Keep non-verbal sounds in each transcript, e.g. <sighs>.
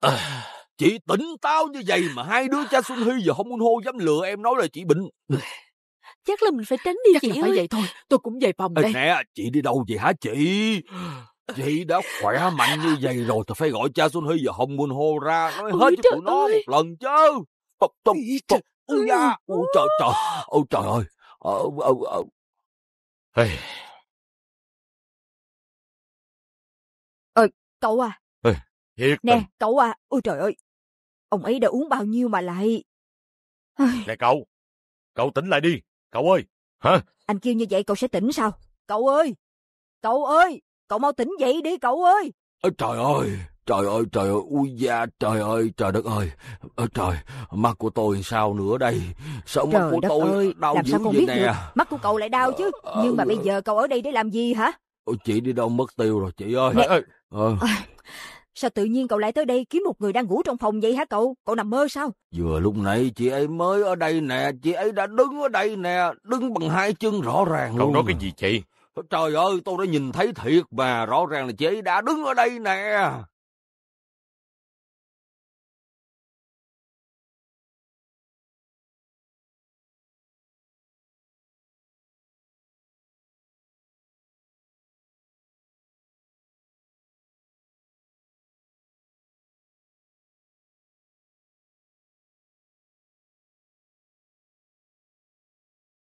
À, chị tỉnh táo như vậy mà hai đứa cha Xuân Hy giờ không muốn Hô dám lừa em nói là chị bệnh. Chắc là mình phải tránh đi Chắc chị là phải ơi. vậy thôi, tôi cũng về phòng Ê, đây. Nè, chị đi đâu vậy hả chị? Chị đã khỏe mạnh như vậy rồi thì phải gọi cha Xuân Hy giờ không muốn Hô ra nói hết cho tụi nó một lần chứ. Tộc tộc tộc ui da, ôi trời trời, ôi trời ơi. Ờ, ờ, ờ. Hey. Ờ. cậu à, Thiệt Nè, tình. cậu à, ôi trời ơi. Ông ấy đã uống bao nhiêu mà lại... Nè cậu, cậu tỉnh lại đi, cậu ơi. Hả? Anh kêu như vậy cậu sẽ tỉnh sao? Cậu ơi, cậu ơi, cậu mau tỉnh dậy đi cậu ơi. Ê, trời ơi, trời ơi, trời ơi, ui da, trời ơi, trời đất ơi. Ê, trời, mắt của tôi sao nữa đây? Sao trời mắt của đất tôi ơi, đau làm dữ sao con biết nè? được, mắt của cậu lại đau chứ. Nhưng mà bây giờ cậu ở đây để làm gì hả? Ôi, chị đi đâu mất tiêu rồi chị ơi. Nè. Ê, ê. Ờ. Sao tự nhiên cậu lại tới đây kiếm một người đang ngủ trong phòng vậy hả cậu? Cậu nằm mơ sao? Vừa lúc nãy chị ấy mới ở đây nè, chị ấy đã đứng ở đây nè, đứng bằng hai chân rõ ràng cậu luôn. Cậu nói cái gì chị? Trời ơi, tôi đã nhìn thấy thiệt mà, rõ ràng là chị ấy đã đứng ở đây nè.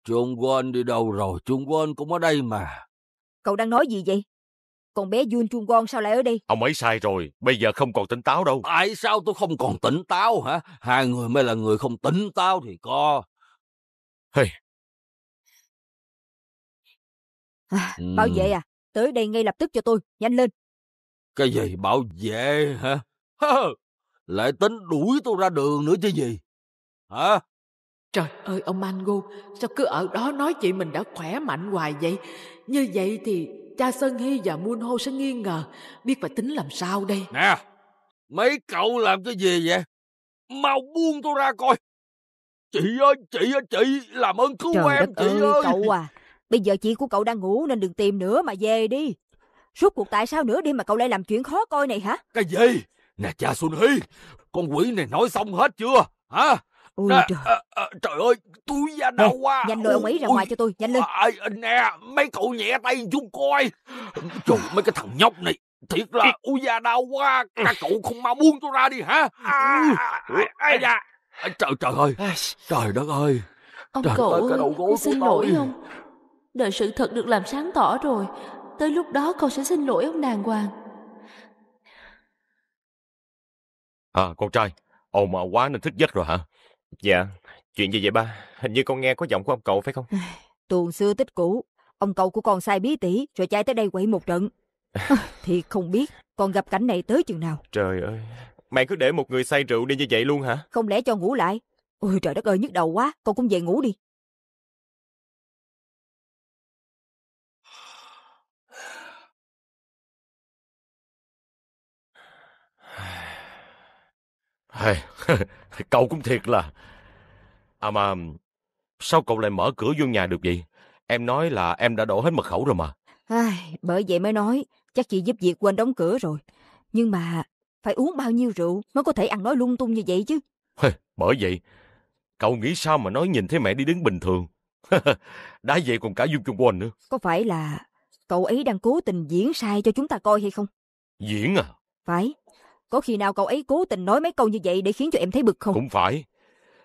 Trung Quân đi đâu rồi? Trung Quân cũng ở đây mà. Cậu đang nói gì vậy? Con bé Jun Trung Quân sao lại ở đây? Ông ấy sai rồi. Bây giờ không còn tỉnh táo đâu. Tại sao tôi không còn tỉnh táo hả? Hai người mới là người không tỉnh táo thì có. Hey. À, bảo vệ ừ. à? Tới đây ngay lập tức cho tôi. Nhanh lên. Cái gì bảo vệ hả? <laughs> lại tính đuổi tôi ra đường nữa chứ gì? Hả? Trời ơi ông Mango, sao cứ ở đó nói chị mình đã khỏe mạnh hoài vậy? Như vậy thì cha Sơn Hy và Muôn Hô sẽ nghi ngờ, biết phải tính làm sao đây? Nè, mấy cậu làm cái gì vậy? Mau buông tôi ra coi. Chị ơi, chị ơi, chị, làm ơn cứu Trời em, chị ơi, cậu à, bây giờ chị của cậu đang ngủ nên đừng tìm nữa mà về đi. Rốt cuộc tại sao nữa đi mà cậu lại làm chuyện khó coi này hả? Cái gì? Nè cha Xuân Hy, con quỷ này nói xong hết chưa? Hả? Ôi à, trời. À, à, trời ơi, tôi da đau quá. Nhanh lôi ông ấy ra ngoài cho tôi, nhanh lên. À, nè, mấy cậu nhẹ tay chút coi. Trời, mấy cái thằng nhóc này. Thiệt là ui da đau quá, các cậu không mau buông tôi ra đi hả? À, à, à, à, à da. Dạ. Trời trời ơi, trời đất ơi. Ông trời cậu, ơi, cái đầu gối xin lỗi không? Đợi sự thật được làm sáng tỏ rồi, tới lúc đó cậu sẽ xin lỗi ông đàng hoàng. À, con trai, ông mà quá nên thích giấc rồi hả? Dạ, chuyện gì vậy ba? Hình như con nghe có giọng của ông cậu phải không? Tuồng xưa tích cũ, ông cậu của con sai bí tỉ rồi chạy tới đây quậy một trận. thì không biết con gặp cảnh này tới chừng nào. Trời ơi, mày cứ để một người say rượu đi như vậy luôn hả? Không lẽ cho ngủ lại? Ôi trời đất ơi, nhức đầu quá, con cũng về ngủ đi. Hey, <laughs> cậu cũng thiệt là... À mà, sao cậu lại mở cửa vô nhà được vậy? Em nói là em đã đổ hết mật khẩu rồi mà. Ai, bởi vậy mới nói, chắc chị giúp việc quên đóng cửa rồi. Nhưng mà, phải uống bao nhiêu rượu mới có thể ăn nói lung tung như vậy chứ. Hey, bởi vậy, cậu nghĩ sao mà nói nhìn thấy mẹ đi đứng bình thường? <laughs> đã vậy còn cả Dương Trung Quanh nữa. Có phải là cậu ấy đang cố tình diễn sai cho chúng ta coi hay không? Diễn à? Phải, có khi nào cậu ấy cố tình nói mấy câu như vậy để khiến cho em thấy bực không? Cũng phải.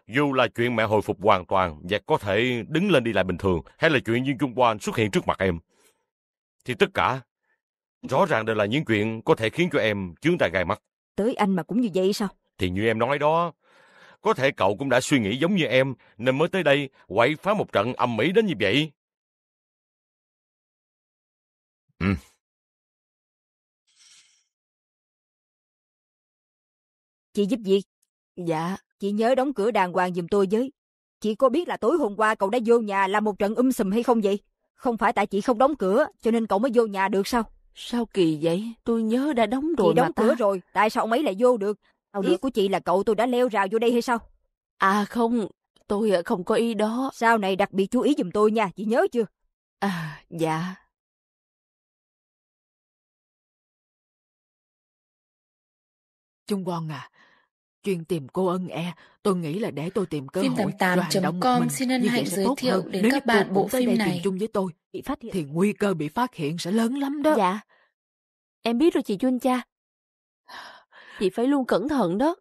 Dù là chuyện mẹ hồi phục hoàn toàn và có thể đứng lên đi lại bình thường hay là chuyện Dương Trung Quan xuất hiện trước mặt em, thì tất cả rõ ràng đều là những chuyện có thể khiến cho em chướng tai gai mắt. Tới anh mà cũng như vậy sao? Thì như em nói đó, có thể cậu cũng đã suy nghĩ giống như em nên mới tới đây quậy phá một trận âm mỹ đến như vậy. Ừ. Chị giúp gì? Dạ, chị nhớ đóng cửa đàng hoàng giùm tôi với. Chị có biết là tối hôm qua cậu đã vô nhà làm một trận um sùm hay không vậy? Không phải tại chị không đóng cửa cho nên cậu mới vô nhà được sao? Sao kỳ vậy? Tôi nhớ đã đóng rồi chị mà đóng ta. cửa rồi, tại sao ông ấy lại vô được? Ý ừ. của chị là cậu tôi đã leo rào vô đây hay sao? À không, tôi à không có ý đó. Sau này đặc biệt chú ý giùm tôi nha, chị nhớ chưa? À, dạ. Trung Quang à, chuyên tìm cô ân e tôi nghĩ là để tôi tìm cơ phim hội phim com xin ân hạnh giới thiệu đến Nếu các bạn bộ phim này chung với tôi bị phát hiện. thì nguy cơ bị phát hiện sẽ lớn lắm đó dạ em biết rồi chị Chun cha chị phải luôn cẩn thận đó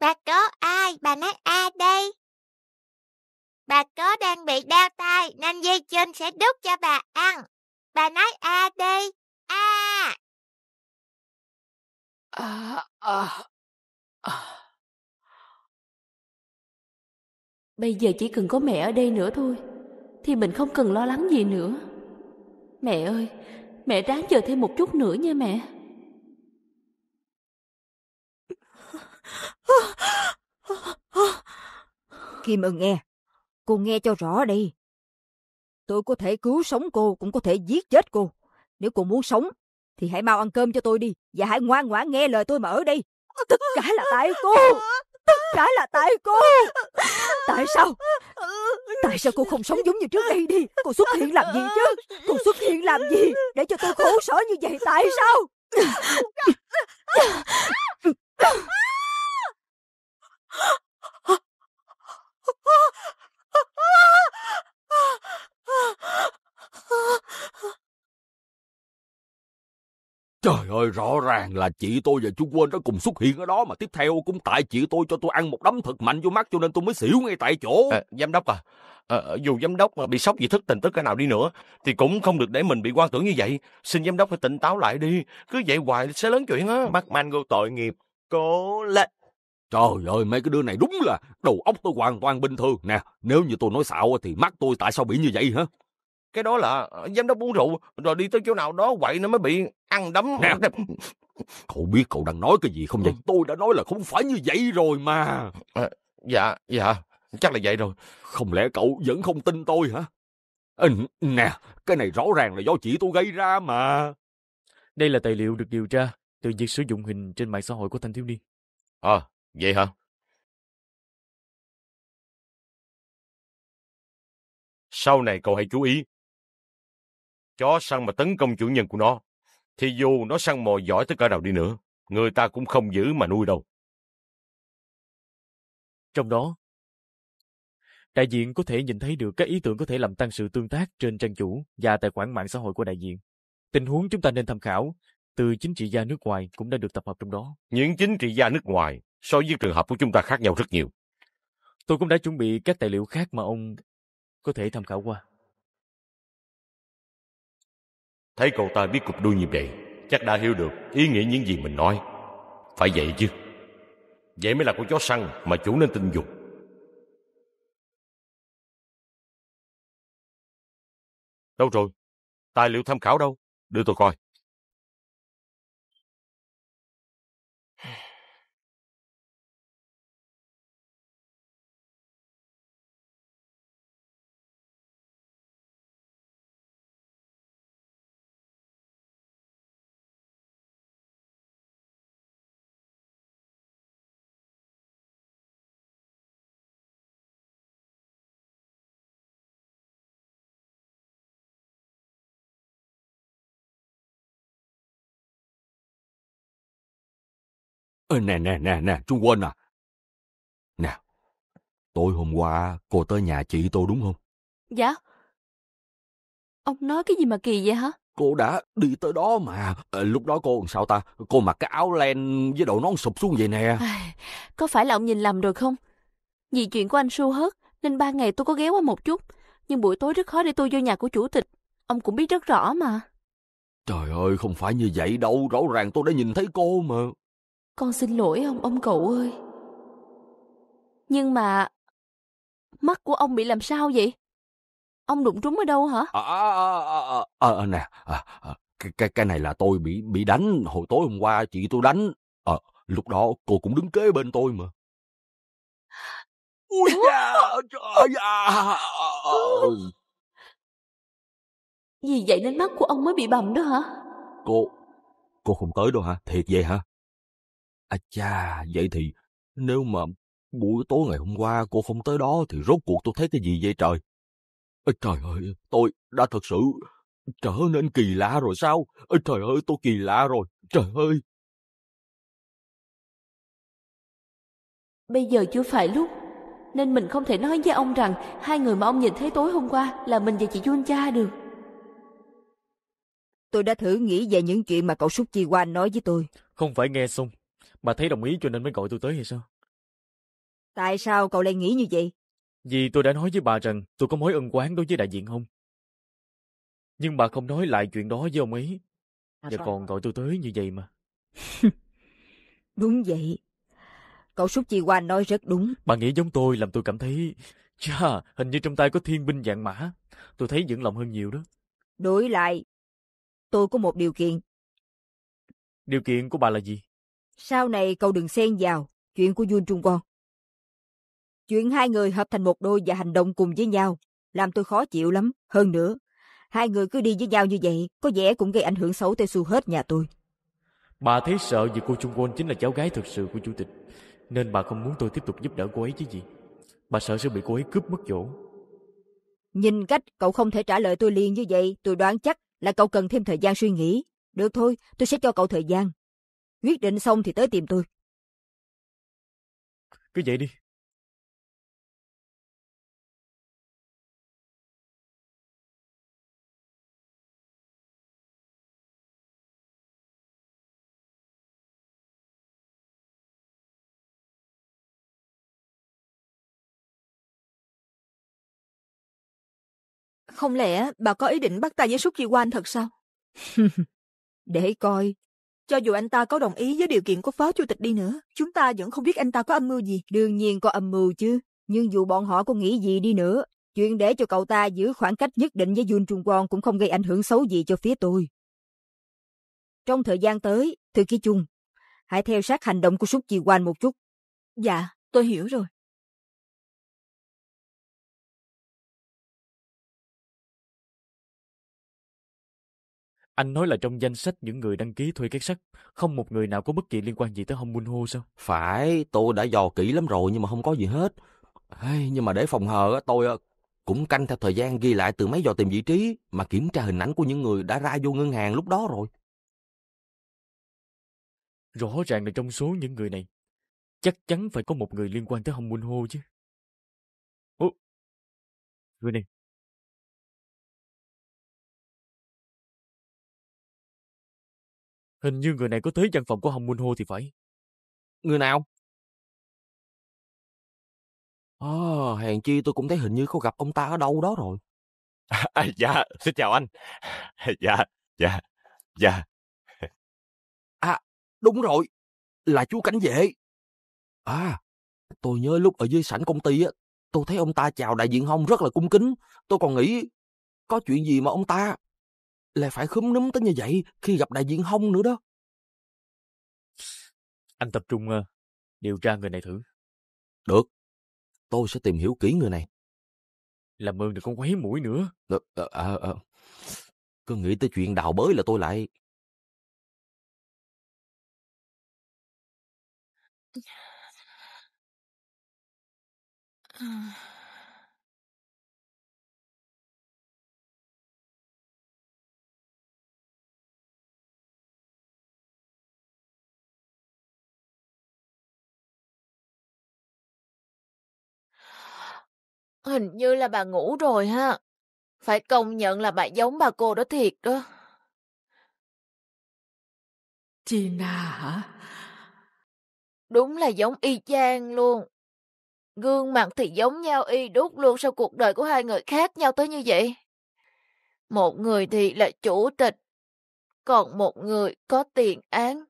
bà có ai bà nói a đây bà có đang bị đau tay nên dây chân sẽ đút cho bà ăn bà nói a đây a À, à, à. Bây giờ chỉ cần có mẹ ở đây nữa thôi Thì mình không cần lo lắng gì nữa Mẹ ơi Mẹ ráng chờ thêm một chút nữa nha mẹ Kim ơn nghe Cô nghe cho rõ đi Tôi có thể cứu sống cô Cũng có thể giết chết cô Nếu cô muốn sống thì hãy mau ăn cơm cho tôi đi và dạ hãy ngoan ngoãn nghe lời tôi mà ở đây tất cả là tại cô tất cả là tại cô tại sao tại sao cô không sống giống như trước đây đi cô xuất hiện làm gì chứ cô xuất hiện làm gì để cho tôi khổ sở như vậy tại sao Trời ơi, rõ ràng là chị tôi và chú Quên đã cùng xuất hiện ở đó mà tiếp theo cũng tại chị tôi cho tôi ăn một đấm thật mạnh vô mắt cho nên tôi mới xỉu ngay tại chỗ. À, giám đốc à, à, dù giám đốc mà bị sốc gì thức tình tức cái nào đi nữa thì cũng không được để mình bị quan tưởng như vậy. Xin giám đốc phải tỉnh táo lại đi, cứ vậy hoài sẽ lớn chuyện á. Bắt man vô tội nghiệp, cố lên. Trời ơi, mấy cái đứa này đúng là đầu óc tôi hoàn toàn bình thường. Nè, nếu như tôi nói xạo thì mắt tôi tại sao bị như vậy hả? cái đó là giám đốc uống rượu rồi đi tới chỗ nào đó quậy nó mới bị ăn đấm nè <laughs> cậu biết cậu đang nói cái gì không vậy ừ. tôi đã nói là không phải như vậy rồi mà à, dạ dạ chắc là vậy rồi không lẽ cậu vẫn không tin tôi hả à, nè cái này rõ ràng là do chị tôi gây ra mà đây là tài liệu được điều tra từ việc sử dụng hình trên mạng xã hội của thanh thiếu niên ờ à, vậy hả sau này cậu hãy chú ý chó săn mà tấn công chủ nhân của nó, thì dù nó săn mồi giỏi tới cả nào đi nữa, người ta cũng không giữ mà nuôi đâu. Trong đó, đại diện có thể nhìn thấy được các ý tưởng có thể làm tăng sự tương tác trên trang chủ và tài khoản mạng xã hội của đại diện. Tình huống chúng ta nên tham khảo từ chính trị gia nước ngoài cũng đã được tập hợp trong đó. Những chính trị gia nước ngoài so với trường hợp của chúng ta khác nhau rất nhiều. Tôi cũng đã chuẩn bị các tài liệu khác mà ông có thể tham khảo qua. Thấy cậu ta biết cục đuôi như vậy, chắc đã hiểu được ý nghĩa những gì mình nói. Phải vậy chứ. Vậy mới là con chó săn mà chủ nên tin dục. Đâu rồi? Tài liệu tham khảo đâu? Đưa tôi coi. Ê, nè, nè, nè, nè, Trung quên à. Nè, tối hôm qua cô tới nhà chị tôi đúng không? Dạ. Ông nói cái gì mà kỳ vậy hả? Cô đã đi tới đó mà. À, lúc đó cô làm sao ta? Cô mặc cái áo len với đồ nón sụp xuống vậy nè. À, có phải là ông nhìn lầm rồi không? Vì chuyện của anh Su hớt, nên ba ngày tôi có ghé qua một chút. Nhưng buổi tối rất khó để tôi vô nhà của chủ tịch. Ông cũng biết rất rõ mà. Trời ơi, không phải như vậy đâu. Rõ ràng tôi đã nhìn thấy cô mà. Con xin lỗi ông, ông cậu ơi. Nhưng mà... Mắt của ông bị làm sao vậy? Ông đụng trúng ở đâu hả? À, à, à, à, à, nè, à, cái, cái, này là tôi bị bị đánh. Hồi tối hôm qua chị tôi đánh. À, lúc đó cô cũng đứng kế bên tôi mà. Ui da, trời da. Vì vậy nên mắt của ông mới bị bầm đó hả? Cô, cô không tới đâu hả? Thiệt vậy hả? À cha, vậy thì nếu mà buổi tối ngày hôm qua cô không tới đó thì rốt cuộc tôi thấy cái gì vậy trời? Ê, trời ơi, tôi đã thật sự trở nên kỳ lạ rồi sao? Ê, trời ơi, tôi kỳ lạ rồi, trời ơi! Bây giờ chưa phải lúc, nên mình không thể nói với ông rằng hai người mà ông nhìn thấy tối hôm qua là mình và chị Jun Cha được. Tôi đã thử nghĩ về những chuyện mà cậu Súc Chi Quan nói với tôi. Không phải nghe xong, Bà thấy đồng ý cho nên mới gọi tôi tới hay sao? Tại sao cậu lại nghĩ như vậy? Vì tôi đã nói với bà rằng tôi có mối ân quán đối với đại diện không? Nhưng bà không nói lại chuyện đó với ông ấy. À, Và còn gọi tôi tới như vậy mà. <laughs> đúng vậy. Cậu Súc Chi Hoa nói rất đúng. Bà nghĩ giống tôi làm tôi cảm thấy... Chà, hình như trong tay có thiên binh dạng mã. Tôi thấy vững lòng hơn nhiều đó. Đối lại, tôi có một điều kiện. Điều kiện của bà là gì? Sau này cậu đừng xen vào, chuyện của Jun Trung con. Chuyện hai người hợp thành một đôi và hành động cùng với nhau, làm tôi khó chịu lắm, hơn nữa. Hai người cứ đi với nhau như vậy, có vẻ cũng gây ảnh hưởng xấu tới xu hết nhà tôi. Bà thấy sợ vì cô Trung Quân chính là cháu gái thực sự của chủ tịch, nên bà không muốn tôi tiếp tục giúp đỡ cô ấy chứ gì. Bà sợ sẽ bị cô ấy cướp mất chỗ. Nhìn cách cậu không thể trả lời tôi liền như vậy, tôi đoán chắc là cậu cần thêm thời gian suy nghĩ. Được thôi, tôi sẽ cho cậu thời gian. Quyết định xong thì tới tìm tôi. Cứ vậy đi. Không lẽ bà có ý định bắt tay với súc Suki Quan thật sao? <laughs> Để coi, cho dù anh ta có đồng ý với điều kiện của phó chủ tịch đi nữa, chúng ta vẫn không biết anh ta có âm mưu gì. Đương nhiên có âm mưu chứ, nhưng dù bọn họ có nghĩ gì đi nữa, chuyện để cho cậu ta giữ khoảng cách nhất định với Jun Trung quan cũng không gây ảnh hưởng xấu gì cho phía tôi. Trong thời gian tới, thư ký chung, hãy theo sát hành động của Súc Chi Quan một chút. Dạ, tôi hiểu rồi. Anh nói là trong danh sách những người đăng ký thuê két sắt, không một người nào có bất kỳ liên quan gì tới hồng Mun Ho sao? Phải, tôi đã dò kỹ lắm rồi nhưng mà không có gì hết. Hey, nhưng mà để phòng hờ, tôi ờ, cũng canh theo thời gian ghi lại từ mấy giờ tìm vị trí mà kiểm tra hình ảnh của những người đã ra vô ngân hàng lúc đó rồi. Rõ ràng là trong số những người này, chắc chắn phải có một người liên quan tới hồng Mun Ho chứ. Ủa? Người này, Hình như người này có tới văn phòng của Hồng Minh Hô thì phải. Người nào? à, hèn chi tôi cũng thấy hình như có gặp ông ta ở đâu đó rồi. <laughs> à, dạ, xin chào anh. <laughs> Dạ, dạ, dạ. À, đúng rồi, là chú cảnh vệ. À, tôi nhớ lúc ở dưới sảnh công ty á, tôi thấy ông ta chào đại diện Hồng rất là cung kính. Tôi còn nghĩ có chuyện gì mà ông ta lại phải khúm núm tới như vậy khi gặp đại diện Hông nữa đó. Anh tập trung uh, điều tra người này thử. Được, tôi sẽ tìm hiểu kỹ người này. Làm ơn đừng có quấy mũi nữa. À, à, à. Cứ nghĩ tới chuyện đào bới là tôi lại... Uh... <sighs> Hình như là bà ngủ rồi ha. Phải công nhận là bà giống bà cô đó thiệt đó. Gina hả? Đúng là giống y chang luôn. Gương mặt thì giống nhau y đúc luôn sau cuộc đời của hai người khác nhau tới như vậy? Một người thì là chủ tịch, còn một người có tiền án.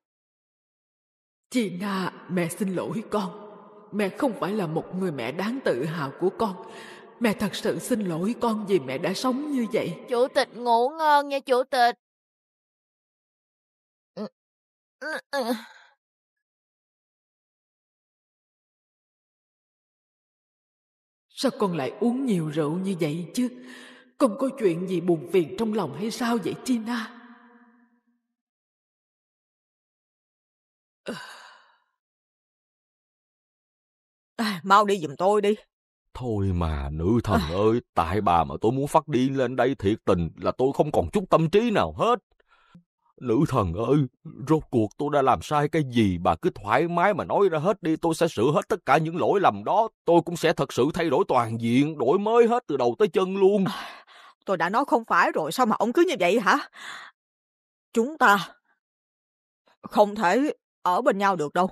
Gina, mẹ xin lỗi con mẹ không phải là một người mẹ đáng tự hào của con mẹ thật sự xin lỗi con vì mẹ đã sống như vậy chủ tịch ngủ ngon nha chủ tịch ừ, ừ, ừ. sao con lại uống nhiều rượu như vậy chứ con có chuyện gì buồn phiền trong lòng hay sao vậy china uh. <sighs> <sighs> À, mau đi giùm tôi đi. Thôi mà, nữ thần à. ơi, tại bà mà tôi muốn phát điên lên đây thiệt tình là tôi không còn chút tâm trí nào hết. Nữ thần ơi, rốt cuộc tôi đã làm sai cái gì bà cứ thoải mái mà nói ra hết đi, tôi sẽ sửa hết tất cả những lỗi lầm đó, tôi cũng sẽ thật sự thay đổi toàn diện, đổi mới hết từ đầu tới chân luôn. À, tôi đã nói không phải rồi, sao mà ông cứ như vậy hả? Chúng ta không thể ở bên nhau được đâu.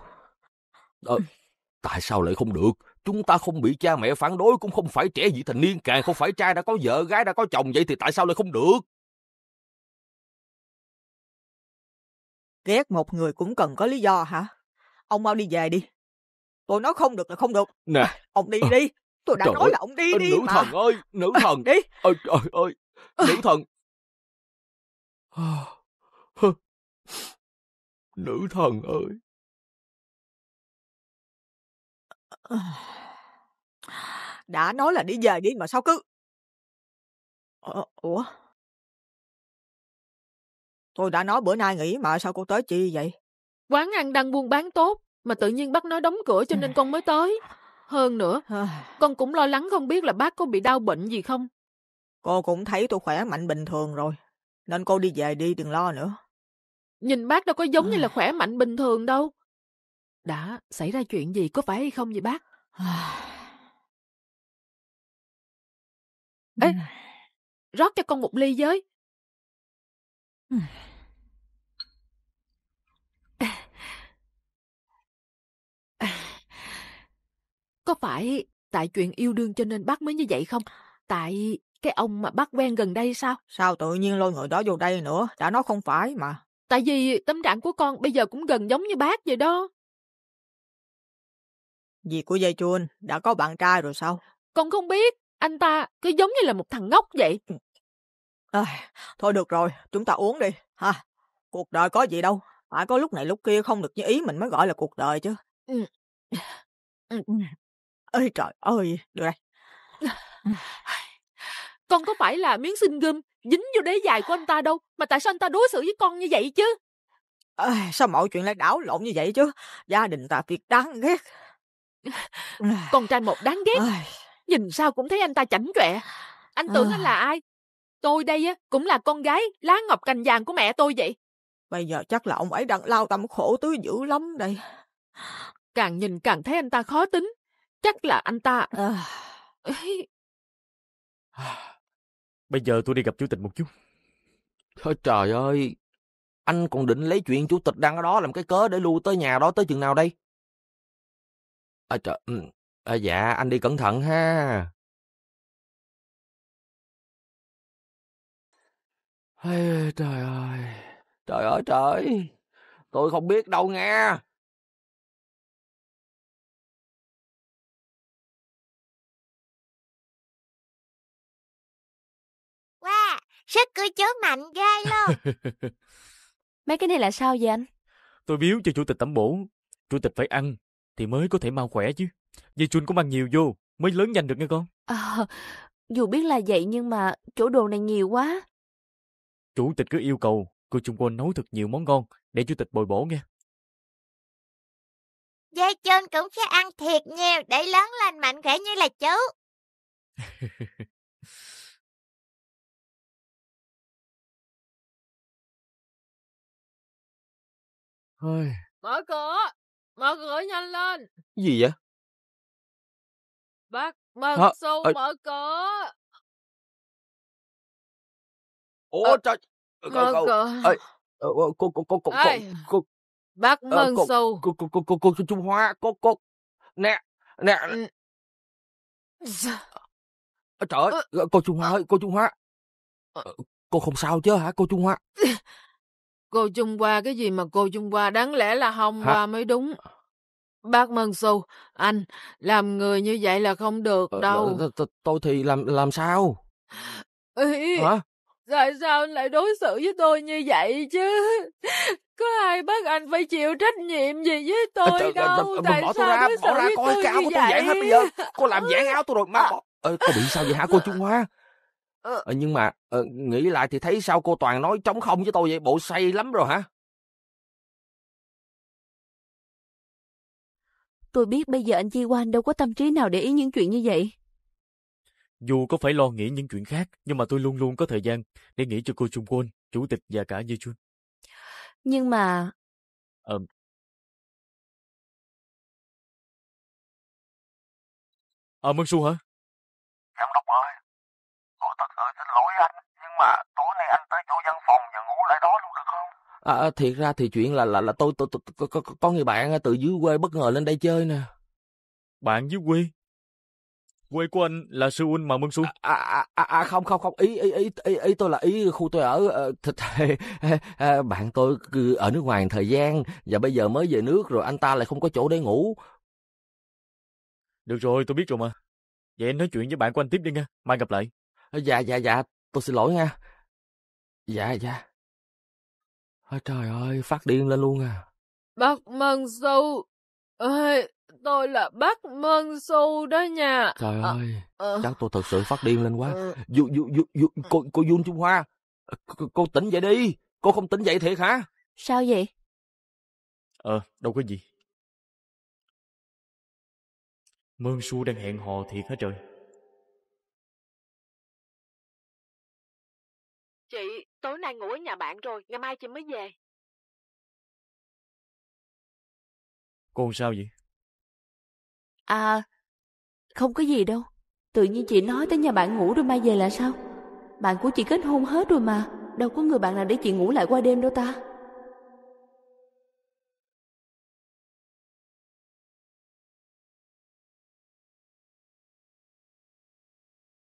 Ờ, Tại sao lại không được? Chúng ta không bị cha mẹ phản đối cũng không phải trẻ vị thành niên, càng không phải trai đã có vợ, gái đã có chồng, vậy thì tại sao lại không được? Ghét một người cũng cần có lý do hả? Ông mau đi về đi. Tôi nói không được là không được. Nè. À, ông đi ờ. đi. Tôi đã Trời nói ơi. là ông đi ờ, đi Nữ mà. thần ơi, nữ à, thần. Đi. Ôi trời ơi, à. nữ thần. <sighs> nữ thần ơi <sighs> Đã nói là đi về đi mà sao cứ ờ, ủa? Tôi đã nói bữa nay nghỉ mà sao cô tới chi vậy? Quán ăn đang buôn bán tốt, mà tự nhiên bắt nói đóng cửa cho nên con mới tới. Hơn nữa, <sighs> con cũng lo lắng không biết là bác có bị đau bệnh gì không. Cô cũng thấy tôi khỏe mạnh bình thường rồi, nên cô đi về đi đừng lo nữa. Nhìn bác đâu có giống như là <sighs> khỏe mạnh bình thường đâu. Đã xảy ra chuyện gì có phải hay không vậy bác? <sighs> Ê, rót cho con một ly với. <sighs> Có phải tại chuyện yêu đương cho nên bác mới như vậy không? Tại cái ông mà bác quen gần đây sao? Sao tự nhiên lôi người đó vô đây nữa? Đã nói không phải mà. Tại vì tâm trạng của con bây giờ cũng gần giống như bác vậy đó. Dì của dây Chuan đã có bạn trai rồi sao? Con không biết, anh ta cứ giống như là một thằng ngốc vậy. À, thôi được rồi, chúng ta uống đi. ha Cuộc đời có gì đâu, phải có lúc này lúc kia không được như ý mình mới gọi là cuộc đời chứ. Ừ. ừ. ừ. Ê trời ơi, đưa <laughs> đây. Con có phải là miếng xinh gươm dính vô đế dài của anh ta đâu, mà tại sao anh ta đối xử với con như vậy chứ? À, sao mọi chuyện lại đảo lộn như vậy chứ? Gia đình ta việc đáng ghét. Con trai một đáng ghét. Nhìn sao cũng thấy anh ta chảnh chọe. Anh tưởng anh là ai? Tôi đây á cũng là con gái lá ngọc cành vàng của mẹ tôi vậy. Bây giờ chắc là ông ấy đang lao tâm khổ tứ dữ lắm đây. Càng nhìn càng thấy anh ta khó tính. Chắc là anh ta... <sighs> Bây giờ tôi đi gặp chủ tịch một chút. Thôi trời ơi, anh còn định lấy chuyện chủ tịch đang ở đó làm cái cớ để lưu tới nhà đó tới chừng nào đây? À, trời, à, dạ, anh đi cẩn thận ha. Ây, trời ơi, trời ơi trời, tôi không biết đâu nghe. Wow, sức của chú mạnh ghê luôn. <laughs> Mấy cái này là sao vậy anh? Tôi biếu cho chủ tịch tẩm bổ, chủ tịch phải ăn, thì mới có thể mau khỏe chứ. Dây chun cũng ăn nhiều vô, mới lớn nhanh được nghe con. À, dù biết là vậy nhưng mà chỗ đồ này nhiều quá. Chủ tịch cứ yêu cầu cô Trung Quân nấu thật nhiều món ngon để chủ tịch bồi bổ nghe. Dây chun cũng sẽ ăn thiệt nhiều để lớn lên mạnh khỏe như là chú. <laughs> Mở cửa, Mở cửa nhanh lên. Gì vậy? Bác Mần Hả? Xu à... mở cửa. Ủa à, trời. Ừ, mở cửa. Ê, ờ, ờ, cô, cô, cô, cô, cô, cô, Bác Mần cô, Xu. Cô, cô, cô, cô, cô, Trung Hoa. Cô, cô. Nè, nè. <laughs> Trời ơi, cô Trung Hoa ơi, cô Trung Hoa. Cô không sao chứ hả cô Trung Hoa? <laughs> Cô Trung Hoa cái gì mà cô Trung Hoa đáng lẽ là Hồng Hoa mới đúng. Bác Mân Xu, anh, làm người như vậy là không được ờ, đâu. Tôi thì làm làm sao? Ý, Hả? Tại sao anh lại đối xử với tôi như vậy chứ? Có ai bắt anh phải chịu trách nhiệm gì với tôi đâu? Tại sao ra, đối xử với tôi như vậy? Cô làm giãn áo tôi rồi, má ờ. bỏ. Ê, có bị sao vậy hả cô Trung Hoa? Ờ. ờ, nhưng mà ờ, nghĩ lại thì thấy sao cô Toàn nói trống không với tôi vậy? Bộ say lắm rồi hả? Tôi biết bây giờ anh Chi Quang đâu có tâm trí nào để ý những chuyện như vậy. Dù có phải lo nghĩ những chuyện khác, nhưng mà tôi luôn luôn có thời gian để nghĩ cho cô Trung Quân, chủ tịch và cả Như Chun. Nhưng mà... Ờ, ờ à, Mân Xu hả? Giám đốc ơi, thật sự xin lỗi anh, nhưng mà tối nay anh tới chỗ văn phòng và ngủ lại đó luôn được không? À, à thiệt ra thì chuyện là là là tôi tôi, tôi, tôi có, có, có người bạn à, từ dưới quê bất ngờ lên đây chơi nè. Bạn dưới quê? Quê của anh là Sư Huynh mà Mân Xuân. À, à, à, à, à không không không, ý ý ý ý, ý tôi là ý khu tôi ở ờ, thật <laughs> à, bạn tôi ở nước ngoài thời gian và bây giờ mới về nước rồi anh ta lại không có chỗ để ngủ. Được rồi, tôi biết rồi mà. Vậy anh nói chuyện với bạn của anh tiếp đi nha, mai gặp lại. Ờ, dạ, dạ, dạ, tôi xin lỗi nha. Dạ, dạ. Ôi trời ơi, phát điên lên luôn à. Bác Mân Su. Ơi, tôi là bác Mân Su đó nha. Trời à, ơi, à, chắc tôi thật sự phát điên lên quá. Dù, dù, dù, dù, cô, cô Dung Trung Hoa, cô, cô tỉnh dậy đi. Cô không tỉnh dậy thiệt hả? Sao vậy? Ờ, đâu có gì. Mân Su đang hẹn hò thiệt hả trời? chị tối nay ngủ ở nhà bạn rồi ngày mai chị mới về cô sao vậy à không có gì đâu tự nhiên chị nói tới nhà bạn ngủ rồi mai về là sao bạn của chị kết hôn hết rồi mà đâu có người bạn nào để chị ngủ lại qua đêm đâu ta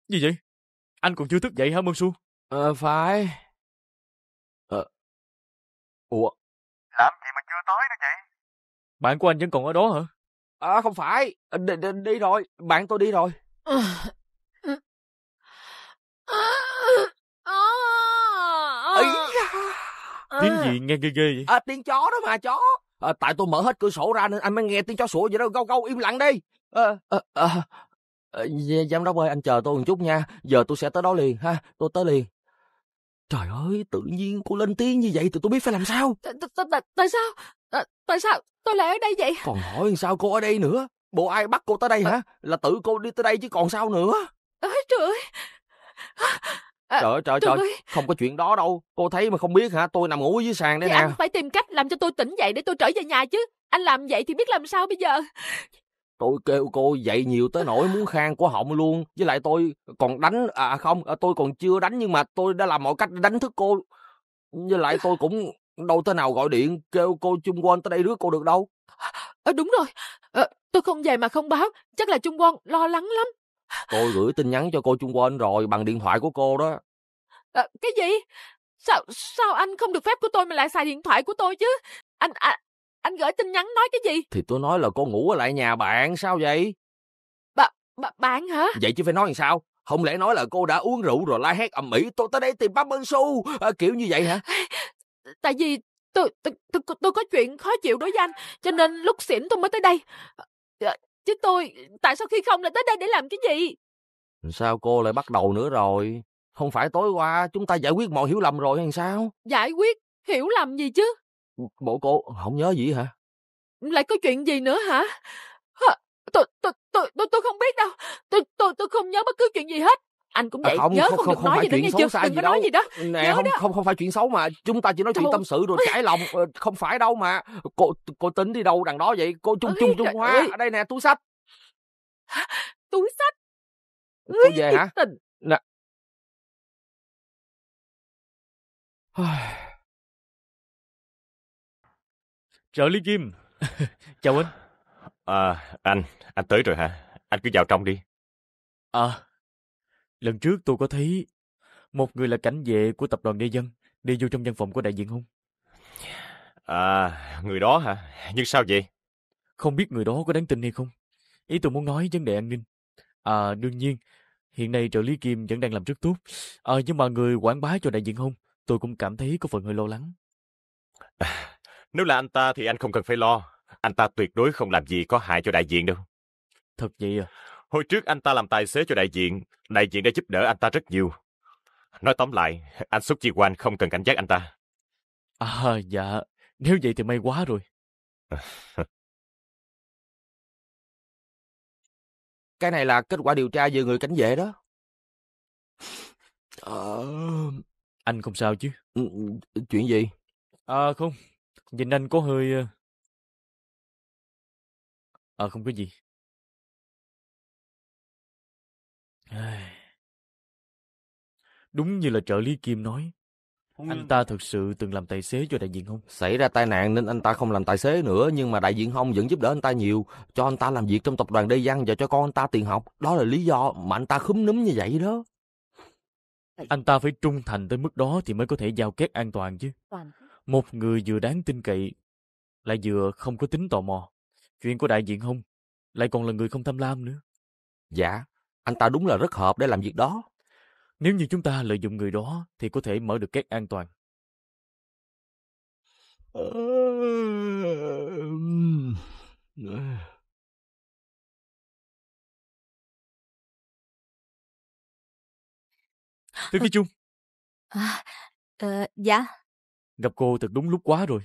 gì vậy anh còn chưa thức dậy hả mơ su Ờ, phải. Ờ. Ủa? Làm gì mà chưa tới nữa chị? Bạn của anh vẫn còn ở đó hả? À, không phải. Đi, ờ, đi, đi rồi. Bạn tôi đi rồi. Tiếng gì nghe ghê ghê vậy? À, tiếng chó đó mà, chó. À, tại tôi mở hết cửa sổ ra nên anh mới nghe tiếng chó sủa vậy đâu Gâu gâu, im lặng đi. À, à, à. Giám đốc ơi, anh chờ tôi một chút nha. Giờ tôi sẽ tới đó liền ha. Tôi tới liền. Trời ơi, tự nhiên cô lên tiếng như vậy thì tôi biết phải làm sao. Tại sao? Tại sao? Tôi lại ở đây vậy? Còn hỏi sao cô ở đây nữa? Bộ ai bắt cô tới đây ờ. hả? Là tự cô đi tới đây chứ còn sao nữa? Ôi trời à, trời ơi, trời trời, không có chuyện đó đâu. Cô thấy mà không biết hả? Tôi nằm ngủ dưới sàn đây nè. Anh phải tìm cách làm cho tôi tỉnh dậy để tôi trở về nhà chứ. Anh làm vậy thì biết làm sao bây giờ tôi kêu cô dậy nhiều tới nỗi muốn khang của họng luôn với lại tôi còn đánh à, à không à, tôi còn chưa đánh nhưng mà tôi đã làm mọi cách để đánh thức cô với lại tôi cũng đâu thế nào gọi điện kêu cô trung quên tới đây rước cô được đâu à, đúng rồi à, tôi không về mà không báo chắc là trung quên lo lắng lắm tôi gửi tin nhắn cho cô trung quên rồi bằng điện thoại của cô đó à, cái gì sao sao anh không được phép của tôi mà lại xài điện thoại của tôi chứ anh, anh à, anh gửi tin nhắn nói cái gì? Thì tôi nói là cô ngủ ở lại nhà bạn, sao vậy? Bà, bà bạn hả? Vậy chứ phải nói làm sao? Không lẽ nói là cô đã uống rượu rồi la hét ầm ĩ tôi tới đây tìm bác Minh Su, à, kiểu như vậy hả? <sighs> Tại vì tôi, tôi, tôi, tôi có chuyện khó chịu đối với anh, cho nên lúc xỉn tôi mới tới đây. Ờ, chứ tôi, tại sao khi không lại tới đây để làm cái gì? Sao cô lại bắt đầu nữa rồi? Không phải tối qua chúng ta giải quyết mọi hiểu lầm rồi hay sao? Giải quyết hiểu lầm gì chứ? bộ cô không nhớ gì hả lại có chuyện gì nữa hả tôi tôi tôi tôi tôi không biết đâu tôi tôi tôi không nhớ bất cứ chuyện gì hết anh cũng vậy ờ, à, không, nhớ không, không, không được không nói gì nữa nghe chưa đừng có nói gì đó nè nhớ không đó. không không phải chuyện xấu mà chúng ta chỉ nói Trời. chuyện tâm sự rồi trải lòng ờ, không phải đâu mà cô cô tính đi đâu đằng đó vậy cô chung chung trung hoa ở đây nè túi sách túi sách tôi ờ, về hả nè <sighs> Trợ lý Kim. <laughs> Chào anh. À, anh, anh tới rồi hả? Anh cứ vào trong đi. À, lần trước tôi có thấy một người là cảnh vệ của tập đoàn Đê Dân đi vô trong văn phòng của đại diện không? À, người đó hả? Nhưng sao vậy? Không biết người đó có đáng tin hay không? Ý tôi muốn nói vấn đề an ninh. À, đương nhiên, hiện nay trợ lý Kim vẫn đang làm rất tốt. À, nhưng mà người quảng bá cho đại diện không? Tôi cũng cảm thấy có phần hơi lo lắng. À, nếu là anh ta thì anh không cần phải lo. Anh ta tuyệt đối không làm gì có hại cho đại diện đâu. Thật vậy à? Hồi trước anh ta làm tài xế cho đại diện. Đại diện đã giúp đỡ anh ta rất nhiều. Nói tóm lại, anh Xúc Chi Quan không cần cảnh giác anh ta. À, dạ. Nếu vậy thì may quá rồi. <laughs> Cái này là kết quả điều tra về người cảnh vệ đó. Ờ... Anh không sao chứ? Ừ, ừ, chuyện gì? À, không, Nhìn anh có hơi... Ờ à, không có gì. Đúng như là trợ lý Kim nói, anh ta thực sự từng làm tài xế cho đại diện không Xảy ra tai nạn nên anh ta không làm tài xế nữa, nhưng mà đại diện không vẫn giúp đỡ anh ta nhiều, cho anh ta làm việc trong tập đoàn Đê Giang và cho con anh ta tiền học. Đó là lý do mà anh ta khúm núm như vậy đó. Anh ta phải trung thành tới mức đó thì mới có thể giao kết an toàn chứ. Một người vừa đáng tin cậy, lại vừa không có tính tò mò. Chuyện của đại diện Hung lại còn là người không tham lam nữa. Dạ, anh ta đúng là rất hợp để làm việc đó. Nếu như chúng ta lợi dụng người đó thì có thể mở được két an toàn. Thư ký chung. À, à, dạ. Gặp cô thật đúng lúc quá rồi.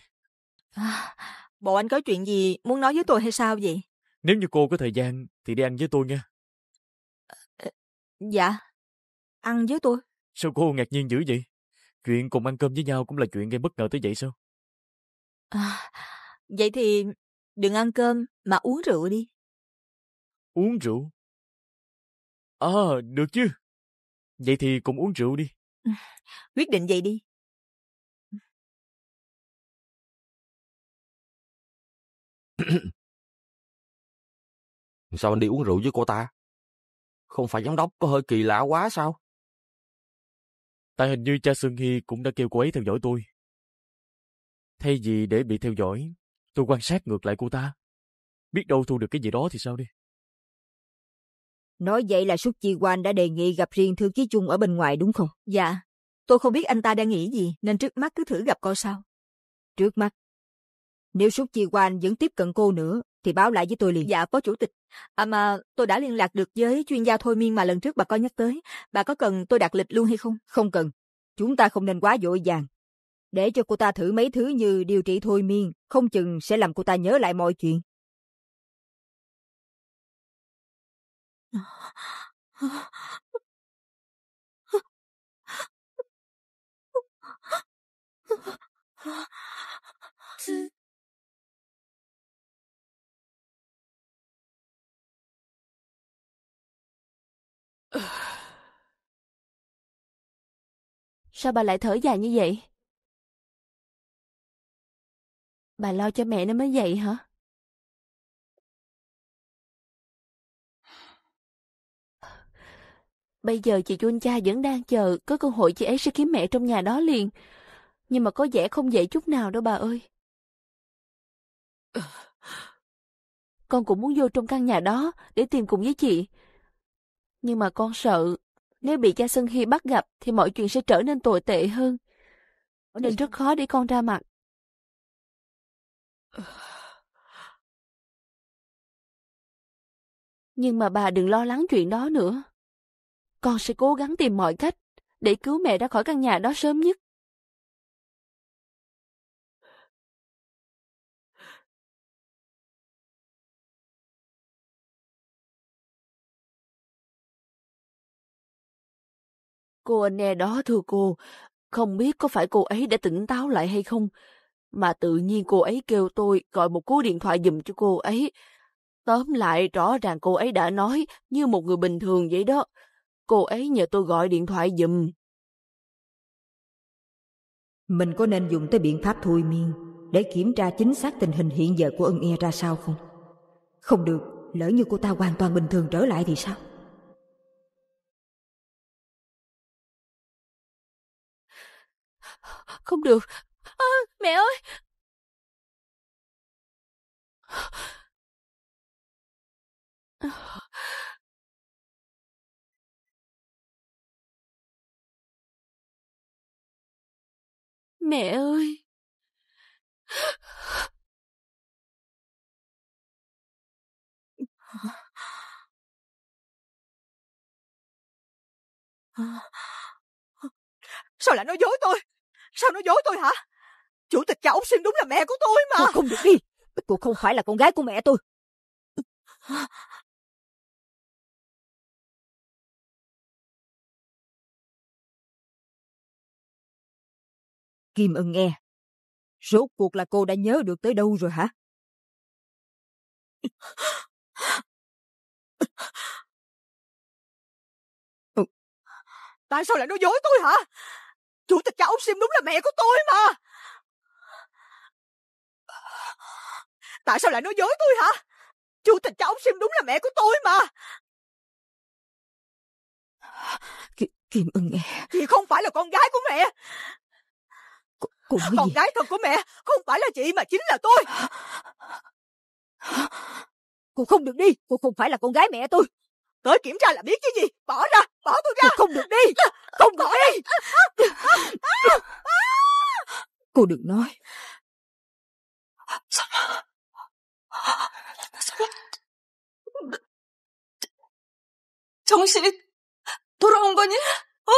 À, bộ anh có chuyện gì muốn nói với tôi hay sao vậy? Nếu như cô có thời gian thì đi ăn với tôi nha. À, dạ, ăn với tôi. Sao cô ngạc nhiên dữ vậy? Chuyện cùng ăn cơm với nhau cũng là chuyện gây bất ngờ tới vậy sao? À, vậy thì đừng ăn cơm mà uống rượu đi. Uống rượu? À, được chứ. Vậy thì cùng uống rượu đi. Ừ, quyết định vậy đi. <clears throat> sao anh đi uống rượu với cô ta? Không phải giám đốc có hơi kỳ lạ quá sao? Tại hình như cha Sương Hy cũng đã kêu cô ấy theo dõi tôi. Thay vì để bị theo dõi, tôi quan sát ngược lại cô ta. Biết đâu thu được cái gì đó thì sao đi. Nói vậy là xuất Chi Quan đã đề nghị gặp riêng thư ký chung ở bên ngoài đúng không? Dạ. Tôi không biết anh ta đang nghĩ gì nên trước mắt cứ thử gặp coi sao. Trước mắt nếu Súc Chi Quan vẫn tiếp cận cô nữa, thì báo lại với tôi liền. Dạ, Phó Chủ tịch. À mà, tôi đã liên lạc được với chuyên gia thôi miên mà lần trước bà có nhắc tới. Bà có cần tôi đặt lịch luôn hay không? Không cần. Chúng ta không nên quá vội vàng. Để cho cô ta thử mấy thứ như điều trị thôi miên, không chừng sẽ làm cô ta nhớ lại mọi chuyện. Sao bà lại thở dài như vậy? Bà lo cho mẹ nó mới vậy hả? Bây giờ chị Chun cha vẫn đang chờ có cơ hội chị ấy sẽ kiếm mẹ trong nhà đó liền. Nhưng mà có vẻ không dễ chút nào đâu bà ơi. Con cũng muốn vô trong căn nhà đó để tìm cùng với chị nhưng mà con sợ, nếu bị cha Sân Hy bắt gặp thì mọi chuyện sẽ trở nên tồi tệ hơn. Nên rất khó để con ra mặt. Nhưng mà bà đừng lo lắng chuyện đó nữa. Con sẽ cố gắng tìm mọi cách để cứu mẹ ra khỏi căn nhà đó sớm nhất. Cô nghe đó thưa cô, không biết có phải cô ấy đã tỉnh táo lại hay không, mà tự nhiên cô ấy kêu tôi gọi một cú điện thoại giùm cho cô ấy. Tóm lại, rõ ràng cô ấy đã nói như một người bình thường vậy đó. Cô ấy nhờ tôi gọi điện thoại giùm. Mình có nên dùng tới biện pháp thôi miên để kiểm tra chính xác tình hình hiện giờ của ân e ra sao không? Không được, lỡ như cô ta hoàn toàn bình thường trở lại thì sao? Không được. À, mẹ ơi! Mẹ ơi! Sao lại nói dối tôi? Sao nó dối tôi hả? Chủ tịch cha ốc xin đúng là mẹ của tôi mà. Cô không được đi. Cô không phải là con gái của mẹ tôi. Kim ưng nghe. Rốt cuộc là cô đã nhớ được tới đâu rồi hả? Tại sao lại nói dối tôi hả? Chủ tịch cả ông Sim đúng là mẹ của tôi mà Tại sao lại nói dối tôi hả Chủ tịch cả ông Sim đúng là mẹ của tôi mà Ki Kim ưng nghe Chị không phải là con gái của mẹ C Cô Con gì? gái thật của mẹ Không phải là chị mà chính là tôi Cô không được đi Cô không phải là con gái mẹ tôi Tới kiểm tra là biết chứ gì. Bỏ ra, bỏ tôi ra. Không được đi, không được đi. Cô đừng nói. 정신이 돌아온 거니? 어? 어?